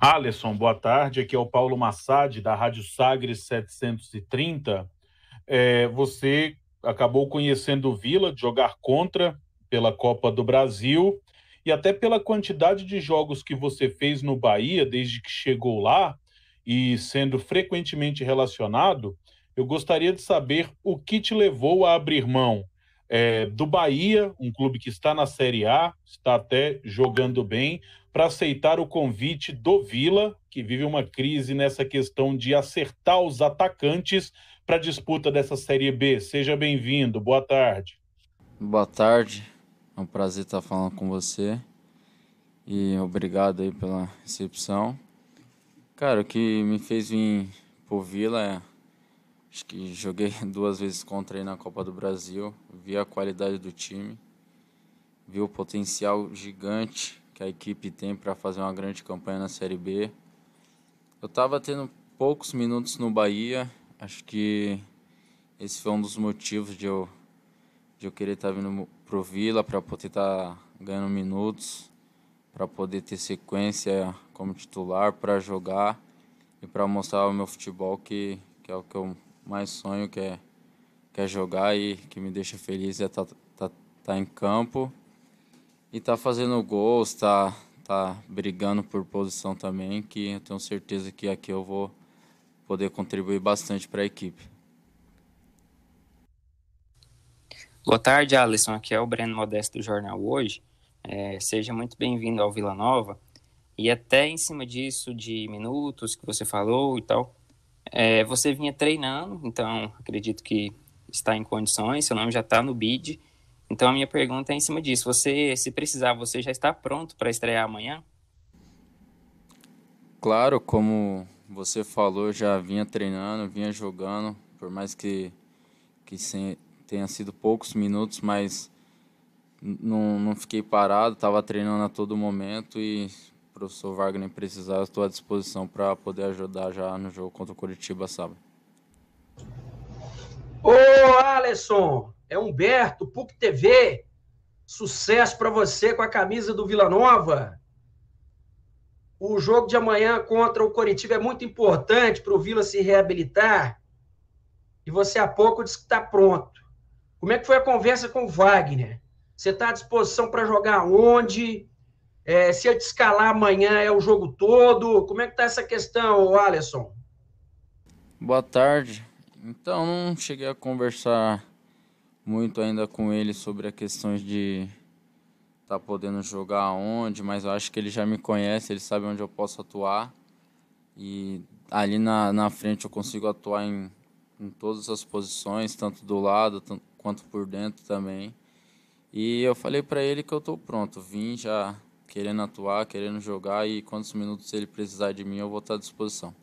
Alisson, boa tarde. Aqui é o Paulo Massad, da Rádio Sagres 730. É, você acabou conhecendo o Vila, de jogar contra pela Copa do Brasil e até pela quantidade de jogos que você fez no Bahia desde que chegou lá e sendo frequentemente relacionado, eu gostaria de saber o que te levou a abrir mão é, do Bahia, um clube que está na Série A, está até jogando bem, para aceitar o convite do Vila, que vive uma crise nessa questão de acertar os atacantes para a disputa dessa Série B. Seja bem-vindo, boa tarde. Boa tarde, é um prazer estar falando com você e obrigado aí pela recepção. Cara, o que me fez vir pro Vila é. Acho que joguei duas vezes contra ele na Copa do Brasil, vi a qualidade do time, vi o potencial gigante que a equipe tem para fazer uma grande campanha na Série B. Eu estava tendo poucos minutos no Bahia, acho que esse foi um dos motivos de eu, de eu querer estar tá vindo pro Vila para poder estar tá ganhando minutos, para poder ter sequência como titular, para jogar e para mostrar o meu futebol que, que é o que eu mais sonho, que é, que é jogar e que me deixa feliz é estar tá, tá, tá em campo. E tá fazendo gols, tá, tá brigando por posição também, que eu tenho certeza que aqui eu vou poder contribuir bastante para a equipe. Boa tarde, Alisson. Aqui é o Breno Modesto do Jornal Hoje. É, seja muito bem-vindo ao Vila Nova. E até em cima disso, de minutos que você falou e tal, é, você vinha treinando, então acredito que está em condições, seu nome já está no BID. Então a minha pergunta é em cima disso. Você, se precisar, você já está pronto para estrear amanhã? Claro, como você falou, já vinha treinando, vinha jogando, por mais que que tenha sido poucos minutos, mas não, não fiquei parado, estava treinando a todo momento e professor Wagner precisar, estou à disposição para poder ajudar já no jogo contra o Curitiba sábado. Ô, Alisson, é Humberto, PUC TV. Sucesso para você com a camisa do Vila Nova. O jogo de amanhã contra o Coritiba é muito importante para o Vila se reabilitar. E você há pouco disse que está pronto. Como é que foi a conversa com o Wagner? Você está à disposição para jogar onde? É, se eu te escalar amanhã é o jogo todo? Como é que está essa questão, Alisson? Boa tarde. Então, não cheguei a conversar muito ainda com ele sobre a questão de tá podendo jogar aonde, mas eu acho que ele já me conhece, ele sabe onde eu posso atuar. E ali na, na frente eu consigo atuar em, em todas as posições, tanto do lado tanto, quanto por dentro também. E eu falei para ele que eu estou pronto, vim já querendo atuar, querendo jogar e quantos minutos ele precisar de mim eu vou estar tá à disposição.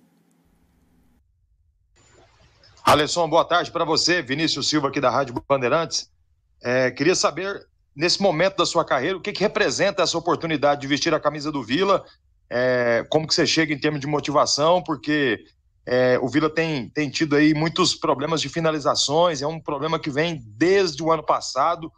Alesson, boa tarde para você. Vinícius Silva, aqui da Rádio Bandeirantes. É, queria saber, nesse momento da sua carreira, o que, que representa essa oportunidade de vestir a camisa do Vila? É, como que você chega em termos de motivação? Porque é, o Vila tem, tem tido aí muitos problemas de finalizações, é um problema que vem desde o ano passado,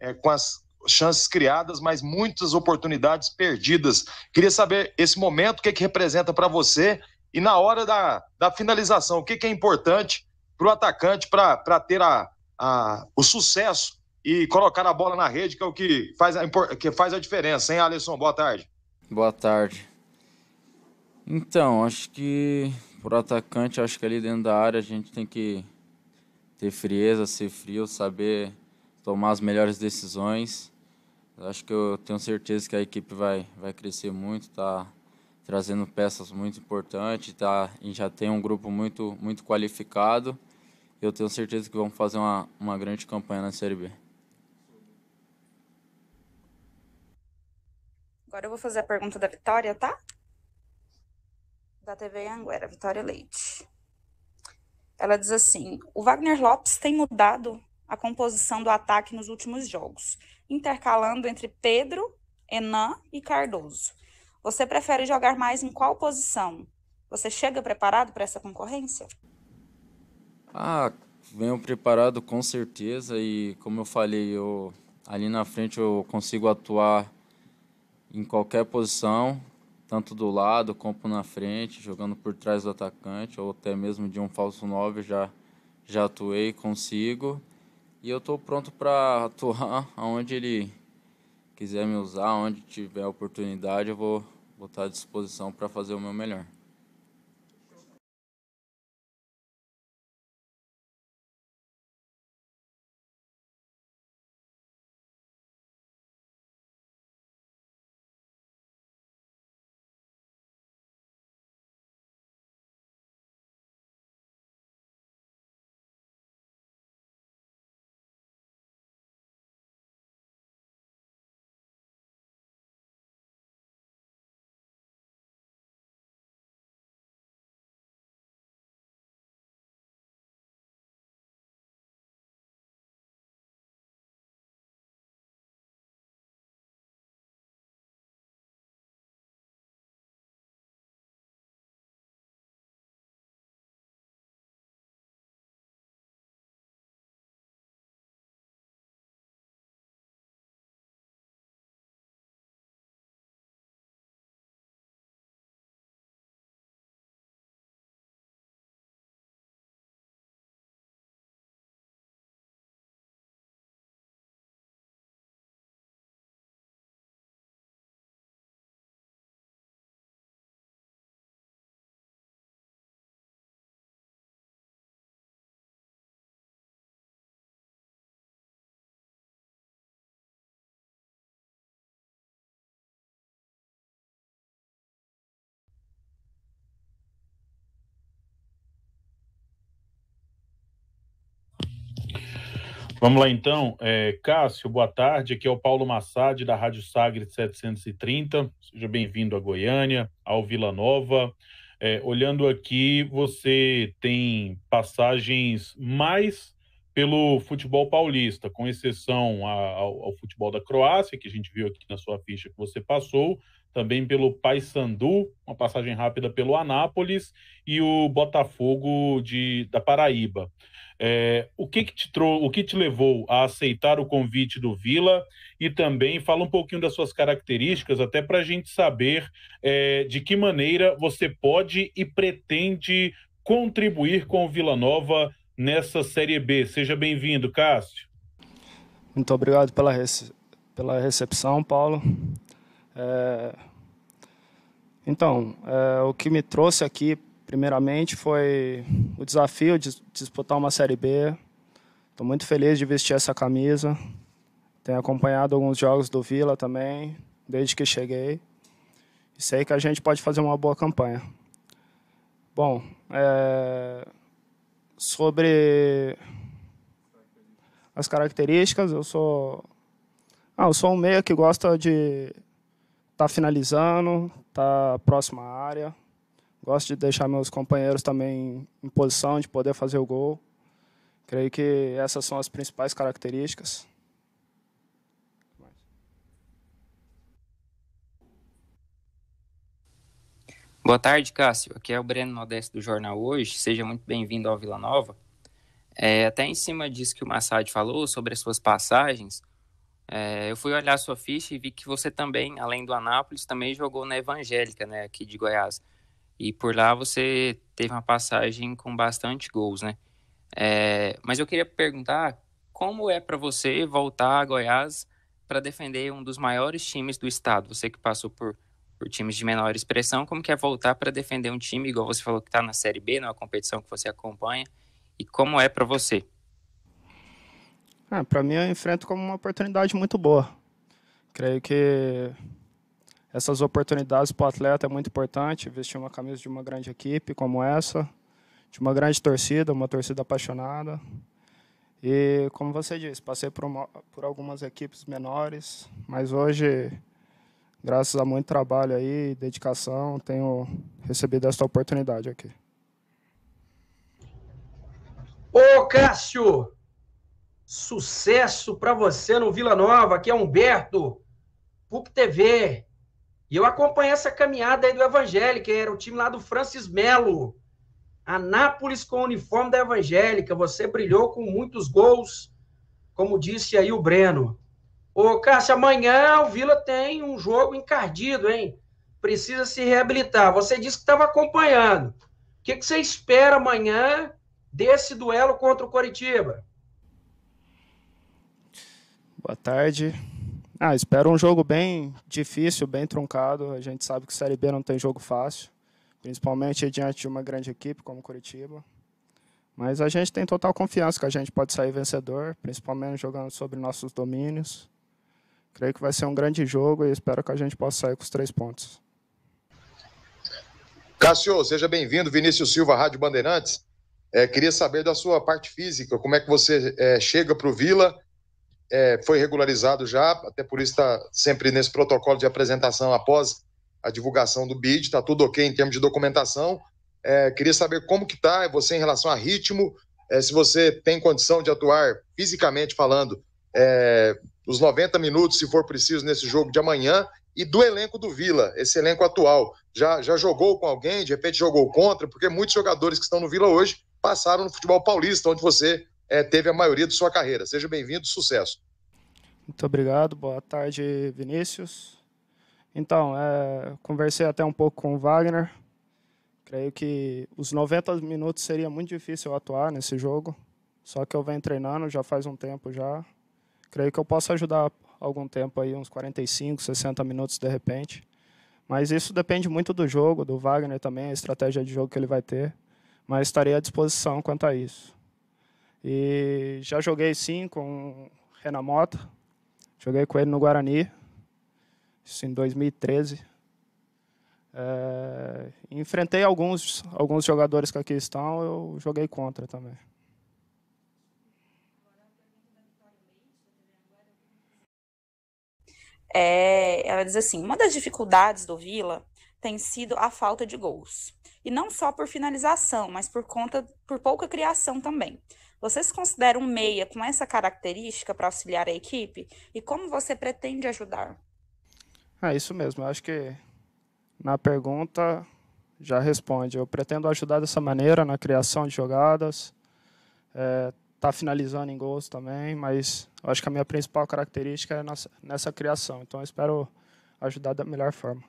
é, com as chances criadas, mas muitas oportunidades perdidas. Queria saber esse momento, o que, que representa para você e na hora da, da finalização, o que, que é importante para o atacante para ter a, a, o sucesso e colocar a bola na rede, que é o que faz a, que faz a diferença, hein, Alisson? Boa tarde. Boa tarde. Então, acho que para o atacante, acho que ali dentro da área a gente tem que ter frieza, ser frio, saber tomar as melhores decisões. Acho que eu tenho certeza que a equipe vai, vai crescer muito, tá? trazendo peças muito importantes, tá? A gente já tem um grupo muito, muito qualificado. Eu tenho certeza que vamos fazer uma, uma grande campanha na Série B. Agora eu vou fazer a pergunta da Vitória, tá? Da TV Anguera, Vitória Leite. Ela diz assim: o Wagner Lopes tem mudado a composição do ataque nos últimos jogos, intercalando entre Pedro, Enan e Cardoso. Você prefere jogar mais em qual posição? Você chega preparado para essa concorrência? Ah, venho preparado com certeza e como eu falei, eu ali na frente eu consigo atuar em qualquer posição, tanto do lado como na frente, jogando por trás do atacante ou até mesmo de um falso 9 já já atuei, consigo. E eu estou pronto para atuar aonde ele quiser me usar, onde tiver oportunidade, eu vou botar à disposição para fazer o meu melhor. Vamos lá então, é, Cássio, boa tarde. Aqui é o Paulo Massad, da Rádio Sagre 730. Seja bem-vindo a Goiânia, ao Vila Nova. É, olhando aqui, você tem passagens mais pelo futebol paulista, com exceção ao, ao futebol da Croácia, que a gente viu aqui na sua ficha que você passou, também pelo Paysandu, uma passagem rápida pelo Anápolis e o Botafogo de, da Paraíba. É, o que, que te o que te levou a aceitar o convite do Vila e também fala um pouquinho das suas características, até para a gente saber é, de que maneira você pode e pretende contribuir com o Vila Nova nessa Série B. Seja bem-vindo, Cássio. Muito obrigado pela, rece pela recepção, Paulo. É... Então, é, o que me trouxe aqui, primeiramente, foi o desafio de disputar uma Série B. Estou muito feliz de vestir essa camisa. Tenho acompanhado alguns jogos do Vila também, desde que cheguei. E sei que a gente pode fazer uma boa campanha. Bom, é... sobre as características, eu sou. Ah, eu sou um meia que gosta de tá finalizando, tá próxima à área. Gosto de deixar meus companheiros também em posição de poder fazer o gol. Creio que essas são as principais características. Boa tarde, Cássio. Aqui é o Breno Modesto do Jornal Hoje. Seja muito bem-vindo ao Vila Nova. É, até em cima disso que o Massad falou sobre as suas passagens, é, eu fui olhar sua ficha e vi que você também, além do Anápolis, também jogou na Evangélica, né, aqui de Goiás. E por lá você teve uma passagem com bastante gols, né? É, mas eu queria perguntar como é para você voltar a Goiás para defender um dos maiores times do estado? Você que passou por, por times de menor expressão, como que é voltar para defender um time igual você falou que está na Série B, numa competição que você acompanha? E como é para você? Ah, para mim eu enfrento como uma oportunidade muito boa. Creio que essas oportunidades para o atleta é muito importante, vestir uma camisa de uma grande equipe como essa, de uma grande torcida, uma torcida apaixonada. E como você disse, passei por, uma, por algumas equipes menores, mas hoje, graças a muito trabalho aí, dedicação, tenho recebido esta oportunidade aqui. Ô, Cássio, Sucesso para você no Vila Nova, que é Humberto, PUC TV. E eu acompanhei essa caminhada aí do Evangélica, era o time lá do Francis Melo. Anápolis com o uniforme da Evangélica, você brilhou com muitos gols, como disse aí o Breno. Ô, Cássio, amanhã o Vila tem um jogo encardido, hein? Precisa se reabilitar. Você disse que estava acompanhando. O que, que você espera amanhã desse duelo contra o Coritiba? Boa tarde. Ah, espero um jogo bem difícil, bem truncado. A gente sabe que a Série B não tem jogo fácil, principalmente diante de uma grande equipe como Curitiba. Mas a gente tem total confiança que a gente pode sair vencedor, principalmente jogando sobre nossos domínios. Creio que vai ser um grande jogo e espero que a gente possa sair com os três pontos. Cássio, seja bem-vindo. Vinícius Silva, Rádio Bandeirantes. É, queria saber da sua parte física, como é que você é, chega para o Vila é, foi regularizado já, até por isso está sempre nesse protocolo de apresentação após a divulgação do BID, está tudo ok em termos de documentação. É, queria saber como que está você em relação a ritmo, é, se você tem condição de atuar fisicamente falando é, os 90 minutos, se for preciso, nesse jogo de amanhã, e do elenco do Vila, esse elenco atual. Já, já jogou com alguém, de repente jogou contra, porque muitos jogadores que estão no Vila hoje passaram no futebol paulista, onde você é, teve a maioria de sua carreira. Seja bem-vindo, sucesso. Muito obrigado, boa tarde, Vinícius. Então, é, conversei até um pouco com o Wagner. Creio que os 90 minutos seria muito difícil atuar nesse jogo. Só que eu venho treinando já faz um tempo já. Creio que eu posso ajudar algum tempo aí, uns 45, 60 minutos de repente. Mas isso depende muito do jogo, do Wagner também, a estratégia de jogo que ele vai ter. Mas estarei à disposição quanto a isso. E já joguei sim com o Renan Mota. Joguei com ele no Guarani, isso em 2013. É, enfrentei alguns, alguns jogadores que aqui estão, eu joguei contra também. É, ela diz assim: uma das dificuldades do Vila tem sido a falta de gols. E não só por finalização, mas por conta por pouca criação também. Você se considera um meia com essa característica para auxiliar a equipe? E como você pretende ajudar? É isso mesmo. Eu acho que na pergunta já responde. Eu pretendo ajudar dessa maneira na criação de jogadas. É, tá finalizando em gols também, mas acho que a minha principal característica é nessa, nessa criação. Então, espero ajudar da melhor forma.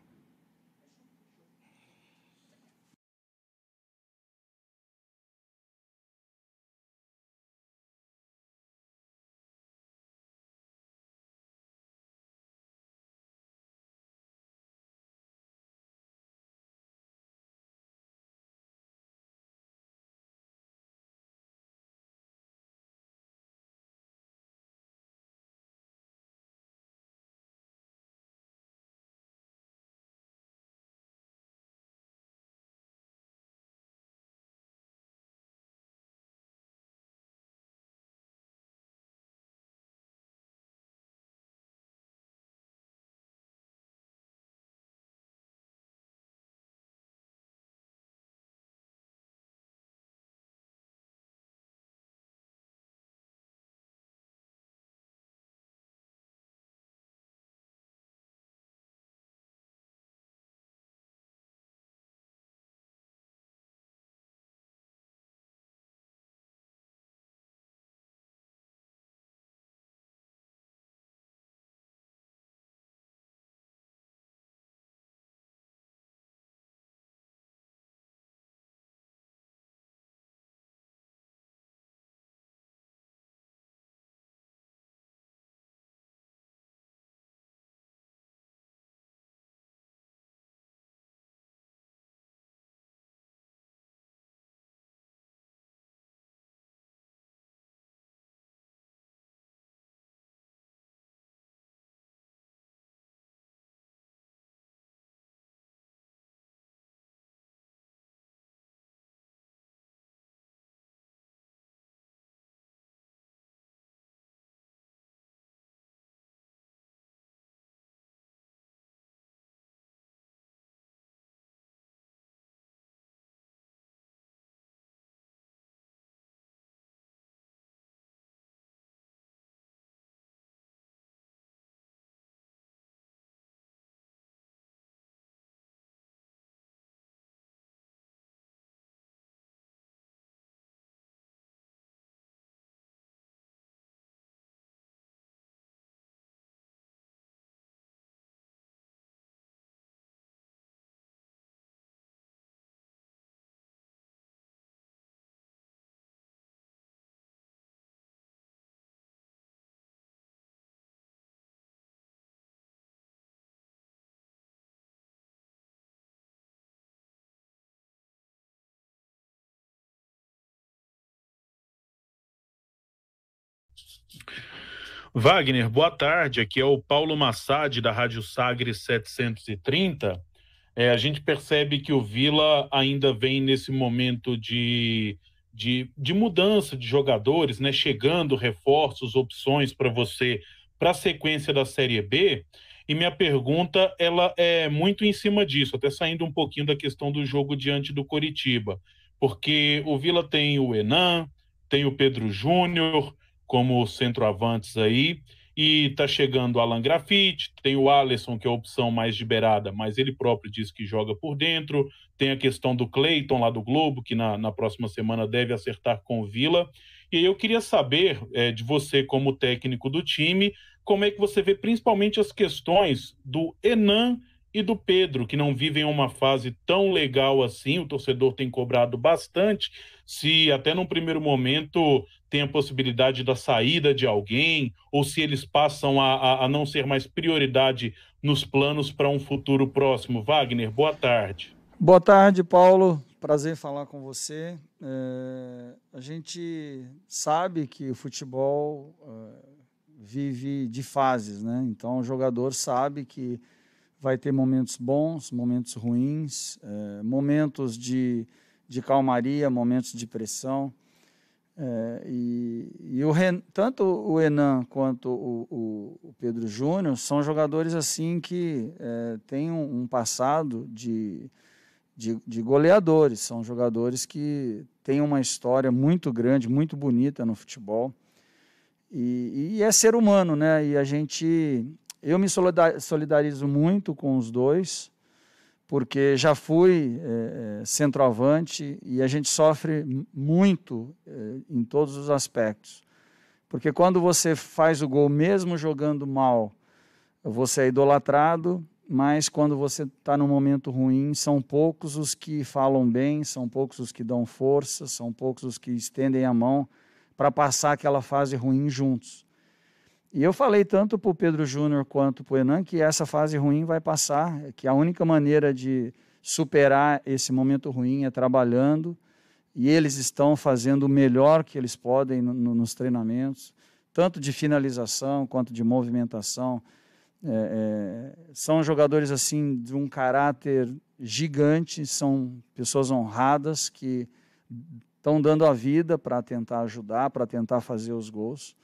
Wagner, boa tarde. Aqui é o Paulo Massad, da Rádio Sagres 730. É, a gente percebe que o Vila ainda vem nesse momento de, de, de mudança de jogadores, né? chegando reforços, opções para você para a sequência da Série B. E minha pergunta ela é muito em cima disso, até saindo um pouquinho da questão do jogo diante do Coritiba, porque o Vila tem o Enan, tem o Pedro Júnior, como centroavantes aí. E tá chegando o Alan Grafite, tem o Alisson, que é a opção mais liberada, mas ele próprio diz que joga por dentro. Tem a questão do Cleiton lá do Globo, que na, na próxima semana deve acertar com o Vila. E eu queria saber é, de você, como técnico do time, como é que você vê principalmente as questões do Enan e do Pedro, que não vivem uma fase tão legal assim. O torcedor tem cobrado bastante, se até num primeiro momento tem a possibilidade da saída de alguém, ou se eles passam a, a, a não ser mais prioridade nos planos para um futuro próximo. Wagner, boa tarde. Boa tarde, Paulo. Prazer em falar com você. É, a gente sabe que o futebol é, vive de fases, né? Então o jogador sabe que vai ter momentos bons, momentos ruins, é, momentos de, de calmaria, momentos de pressão. É, e, e o Ren, tanto o Enan quanto o, o, o Pedro Júnior são jogadores assim que é, têm um, um passado de, de, de, goleadores, são jogadores que têm uma história muito grande, muito bonita no futebol. E, e é ser humano, né? E a gente. Eu me solidarizo muito com os dois porque já fui é, centroavante e a gente sofre muito é, em todos os aspectos. Porque quando você faz o gol, mesmo jogando mal, você é idolatrado, mas quando você está num momento ruim, são poucos os que falam bem, são poucos os que dão força, são poucos os que estendem a mão para passar aquela fase ruim juntos. E eu falei tanto para o Pedro Júnior quanto para o Enan que essa fase ruim vai passar, que a única maneira de superar esse momento ruim é trabalhando, e eles estão fazendo o melhor que eles podem no, no, nos treinamentos, tanto de finalização quanto de movimentação. É, é, são jogadores assim de um caráter gigante, são pessoas honradas que estão dando a vida para tentar ajudar, para tentar fazer os gols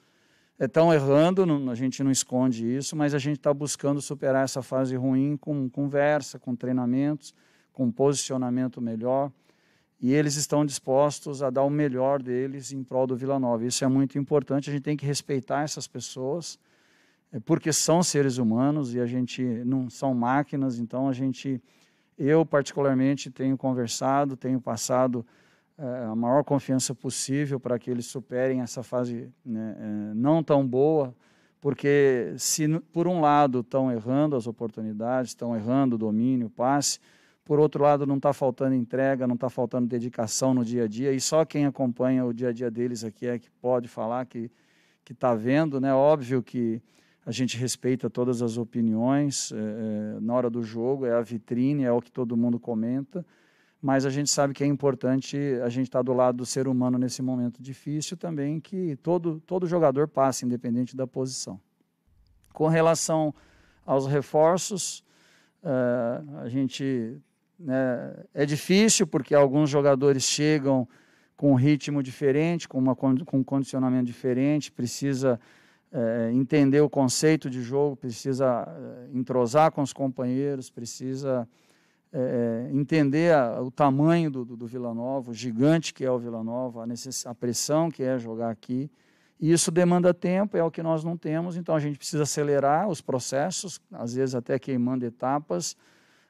estão é errando, não, a gente não esconde isso, mas a gente está buscando superar essa fase ruim com conversa, com treinamentos, com posicionamento melhor. E eles estão dispostos a dar o melhor deles em prol do Vila Nova. Isso é muito importante, a gente tem que respeitar essas pessoas, é, porque são seres humanos e a gente não são máquinas, então a gente. Eu, particularmente, tenho conversado, tenho passado é, a maior confiança possível para que eles superem essa fase né, é, não tão boa, porque se por um lado estão errando as oportunidades, estão errando o domínio, o passe, por outro lado não está faltando entrega, não está faltando dedicação no dia a dia, e só quem acompanha o dia a dia deles aqui é que pode falar que que está vendo, né? Óbvio que a gente respeita todas as opiniões é, é, na hora do jogo, é a vitrine, é o que todo mundo comenta mas a gente sabe que é importante a gente estar tá do lado do ser humano nesse momento difícil também, que todo, todo jogador passe, independente da posição. Com relação aos reforços, uh, a gente. Né, é difícil porque alguns jogadores chegam com um ritmo diferente, com, uma, com um condicionamento diferente, precisa eh, entender o conceito de jogo, precisa eh, entrosar com os companheiros, precisa é, é, entender a, o tamanho do, do, do, Vila Nova, o gigante que é o Vila Nova, a, necess, a pressão que é jogar aqui. E isso demanda tempo, é o que nós não temos, então a gente precisa acelerar os processos, às vezes até queimando etapas,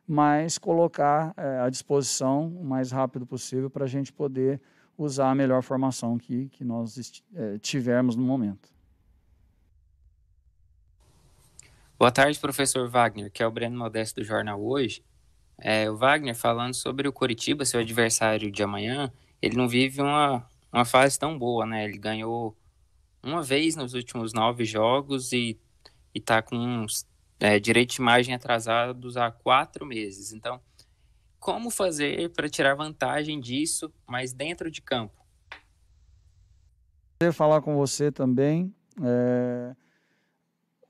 mas colocar é, à disposição o mais rápido possível para a gente poder usar a melhor formação que, que nós é, tivermos no momento. Boa tarde, professor Wagner, que é o Breno Modesto do Jornal Hoje é, o Wagner falando sobre o Coritiba, seu adversário de amanhã, ele não vive uma, uma fase tão boa, né? Ele ganhou uma vez nos últimos nove jogos e, e tá com uns, é, direito de imagem atrasados há quatro meses. Então, como fazer para tirar vantagem disso, mas dentro de campo? Prazer falar com você também. É...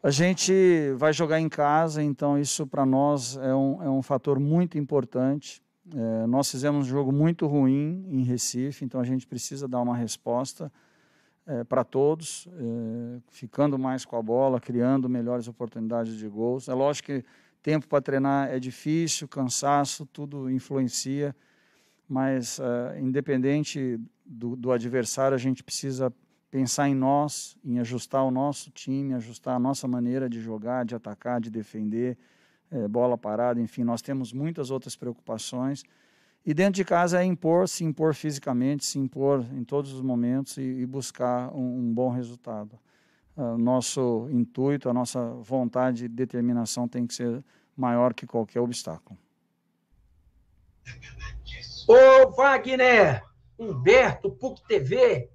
A gente vai jogar em casa, então isso para nós é um, é um fator muito importante. É, nós fizemos um jogo muito ruim em Recife, então a gente precisa dar uma resposta é, para todos, é, ficando mais com a bola, criando melhores oportunidades de gols. É lógico que tempo para treinar é difícil, cansaço, tudo influencia, mas é, independente do, do adversário, a gente precisa pensar em nós, em ajustar o nosso time, ajustar a nossa maneira de jogar, de atacar, de defender, é, bola parada, enfim, nós temos muitas outras preocupações. E dentro de casa é impor, se impor fisicamente, se impor em todos os momentos e, e buscar um, um bom resultado. Uh, nosso intuito, a nossa vontade e determinação tem que ser maior que qualquer obstáculo. Ô Wagner, Humberto, PUC TV,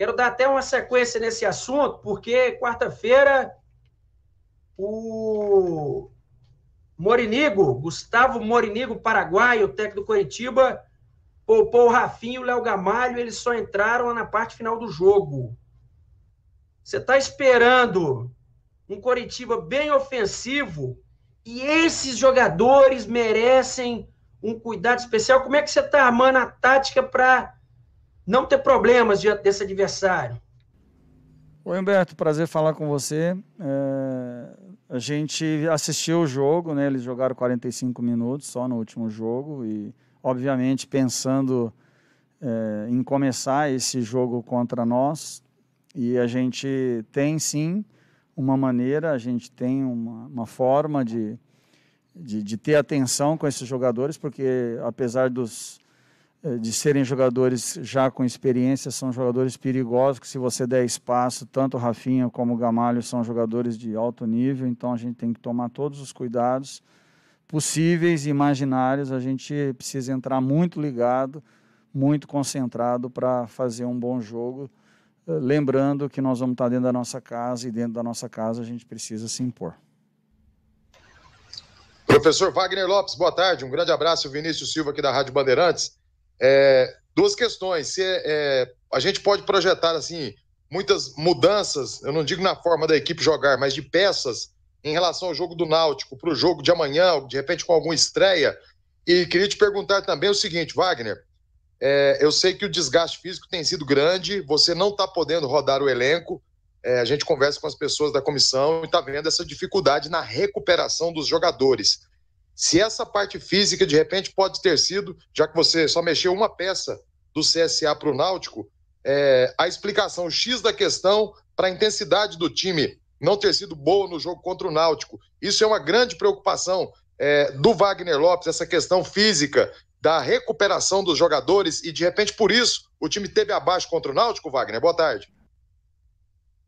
Quero dar até uma sequência nesse assunto, porque quarta-feira o Morinigo, Gustavo Morinigo, paraguaio, técnico do Coritiba, poupou o Rafinha e o Léo Gamalho, eles só entraram na parte final do jogo. Você está esperando um Coritiba bem ofensivo e esses jogadores merecem um cuidado especial. Como é que você está armando a tática para não ter problemas diante desse adversário. Oi, Humberto, prazer falar com você. É, a gente assistiu o jogo, né? Eles jogaram 45 minutos só no último jogo e, obviamente, pensando é, em começar esse jogo contra nós. E a gente tem sim uma maneira, a gente tem uma, uma forma de, de, de ter atenção com esses jogadores, porque apesar dos eh, de serem jogadores já com experiência, são jogadores perigosos, que se você der espaço, tanto o Rafinha como o Gamalho são jogadores de alto nível, então a gente tem que tomar todos os cuidados possíveis e imaginários, a gente precisa entrar muito ligado, muito concentrado para fazer um bom jogo, eh, lembrando que nós vamos estar dentro da nossa casa e dentro da nossa casa a gente precisa se impor. Professor Wagner Lopes, boa tarde, um grande abraço, Vinícius Silva aqui da Rádio Bandeirantes. É, duas questões. Se é, é, a gente pode projetar assim muitas mudanças, eu não digo na forma da equipe jogar, mas de peças em relação ao jogo do Náutico, para o jogo de amanhã, de repente com alguma estreia. E queria te perguntar também o seguinte, Wagner. É, eu sei que o desgaste físico tem sido grande, você não está podendo rodar o elenco. É, a gente conversa com as pessoas da comissão e está vendo essa dificuldade na recuperação dos jogadores. Se essa parte física, de repente, pode ter sido, já que você só mexeu uma peça do CSA para o Náutico, é, a explicação X da questão para a intensidade do time não ter sido boa no jogo contra o Náutico. Isso é uma grande preocupação é, do Wagner Lopes, essa questão física da recuperação dos jogadores e de repente por isso o time teve abaixo contra o Náutico, Wagner. Boa tarde.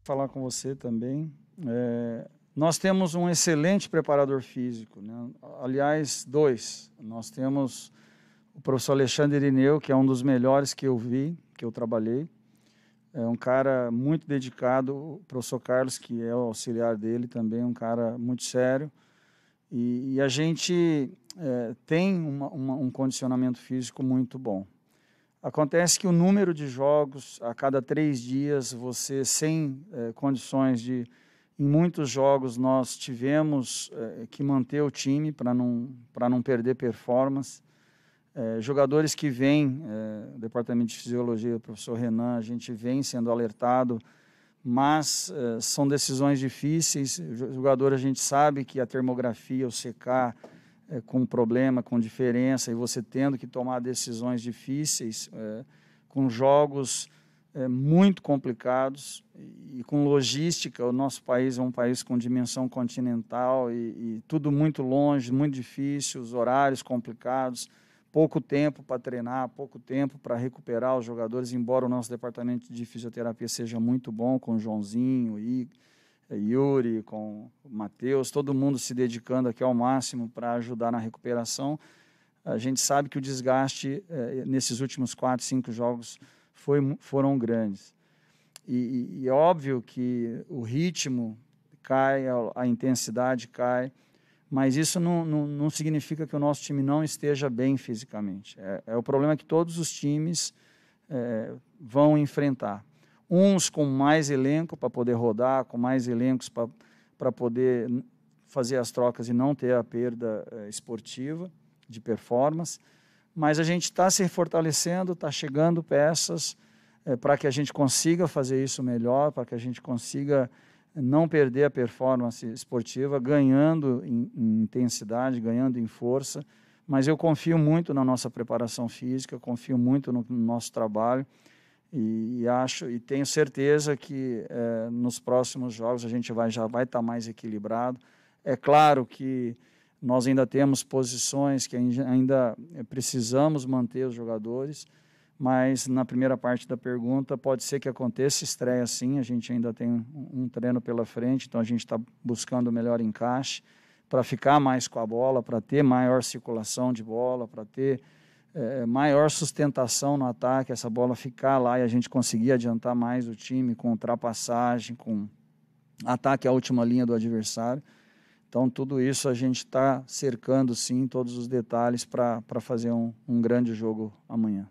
Falar com você também. É, nós temos um excelente preparador físico, né? aliás, dois. Nós temos o professor Alexandre Irineu, que é um dos melhores que eu vi, que eu trabalhei. É um cara muito dedicado, o professor Carlos, que é o auxiliar dele também, um cara muito sério. E, e a gente é, tem uma, uma, um condicionamento físico muito bom. Acontece que o número de jogos a cada três dias, você sem é, condições de em muitos jogos nós tivemos é, que manter o time para não, não perder performance. É, jogadores que vêm, é, eh, o departamento de fisiologia, o professor Renan, a gente vem sendo alertado, mas são decisões difíceis. O jogador a gente sabe que a termografia, o secar, é com problema, com diferença, e você tendo que tomar decisões difíceis, com jogos é, muito complicados e com logística. O nosso país é um país com dimensão continental e, e tudo muito longe, muito difícil, os horários complicados, pouco tempo para treinar, pouco tempo para recuperar os jogadores. Embora o nosso departamento de fisioterapia seja muito bom, com o Joãozinho e é, Yuri, com o Matheus, todo mundo se dedicando aqui ao máximo para ajudar na recuperação. A gente sabe que o desgaste é, nesses últimos quatro, cinco jogos foi, foram grandes. E, e, é óbvio que o ritmo cai, a, intensidade cai, mas isso não, não, não significa que o nosso time não esteja bem fisicamente. É, é o problema que todos os times é, vão enfrentar. Uns com mais elenco para poder rodar, com mais elencos para poder fazer as trocas e não ter a perda é, esportiva de performance mas a gente está se fortalecendo, está chegando peças é, eh, para que a gente consiga fazer isso melhor, para que a gente consiga não perder a performance esportiva, ganhando em, em intensidade, ganhando em força. Mas eu confio muito na nossa preparação física, confio muito no, no nosso trabalho e, e, acho e tenho certeza que é, nos próximos jogos a gente vai, já vai estar tá mais equilibrado. É claro que nós ainda temos posições que ainda eh, precisamos manter os jogadores, mas na primeira parte da pergunta, pode ser que aconteça estreia sim, a gente ainda tem um treino pela frente, então a gente está buscando o melhor encaixe para ficar mais com a bola, para ter maior circulação de bola, para ter é, maior sustentação no ataque, essa bola ficar lá e a gente conseguir adiantar mais o time com ultrapassagem, com ataque à última linha do adversário. Então, tudo isso a gente está cercando, sim, todos os detalhes para fazer um, um grande jogo amanhã.